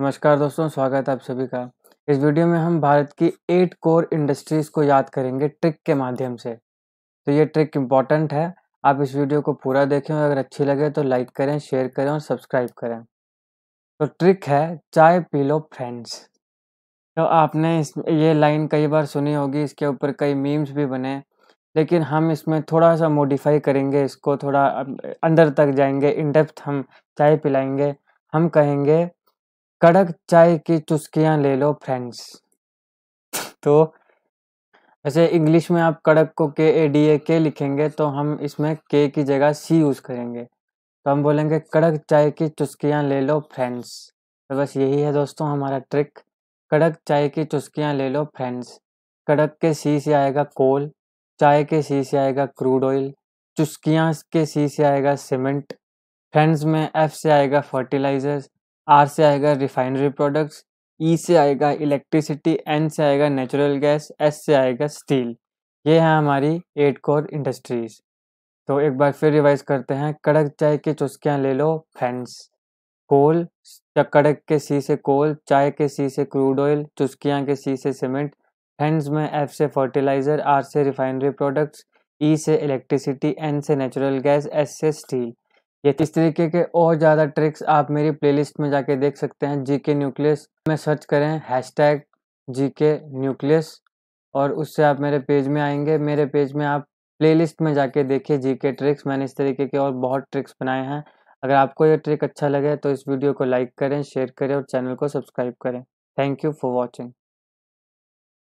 नमस्कार दोस्तों स्वागत है आप सभी का इस वीडियो में हम भारत की एट कोर इंडस्ट्रीज़ को याद करेंगे ट्रिक के माध्यम से तो ये ट्रिक इम्पॉर्टेंट है आप इस वीडियो को पूरा देखें अगर अच्छी लगे तो लाइक करें शेयर करें और सब्सक्राइब करें तो ट्रिक है चाय पी लो फ्रेंड्स तो आपने इस ये लाइन कई बार सुनी होगी इसके ऊपर कई मीम्स भी बने लेकिन हम इसमें थोड़ा सा मॉडिफाई करेंगे इसको थोड़ा अं, अंदर तक जाएंगे इन डेप्थ हम चाय पिलाएंगे हम कहेंगे कड़क चाय की चुस्कियां ले लो फ्रेंड्स तो ऐसे इंग्लिश में आप कड़क को के ए डी ए के लिखेंगे तो हम इसमें के की जगह सी यूज़ करेंगे तो हम बोलेंगे कड़क चाय की चुस्कियां ले लो फ्रेंड्स तो बस यही है दोस्तों हमारा ट्रिक कड़क चाय की चुस्कियां ले लो फ्रेंड्स कड़क के सी से आएगा कोल चाय के सी से आएगा क्रूड ऑयल चुस्कियां के सी से आएगा सीमेंट फ्रेंड्स में एफ से आएगा फर्टिलाइजर्स आर से आएगा रिफाइनरी प्रोडक्ट्स ई से आएगा इलेक्ट्रिसिटी एन से आएगा नेचुरल गैस एस से आएगा स्टील ये है हमारी एट कोर इंडस्ट्रीज तो एक बार फिर रिवाइज करते हैं कड़क चाय की चुस्कियाँ ले लो फैंस कोल या कड़क के सी से कोल चाय के सी से क्रूड ऑयल चुस्कियाँ के सी से सीमेंट फैंस में एफ से फर्टिलाइज़र आर से रिफाइनरी प्रोडक्ट्स ई से इलेक्ट्रिसिटी एन से नेचुरल गैस एस से स्टील ये इस तरीके के और ज़्यादा ट्रिक्स आप मेरी प्लेलिस्ट में जाके देख सकते हैं जीके न्यूक्लियस में सर्च करें hashtag G K nucleus और उससे आप मेरे पेज में आएंगे मेरे पेज में आप प्लेलिस्ट में जाके देखिए जीके ट्रिक्स मैंने इस तरीके के और बहुत ट्रिक्स बनाए हैं अगर आपको ये ट्रिक अच्छा लगे तो इस वीडियो को लाइक करें शेयर करें और चैनल को सब्सक्राइब करें थैंक यू फॉर वॉचिंग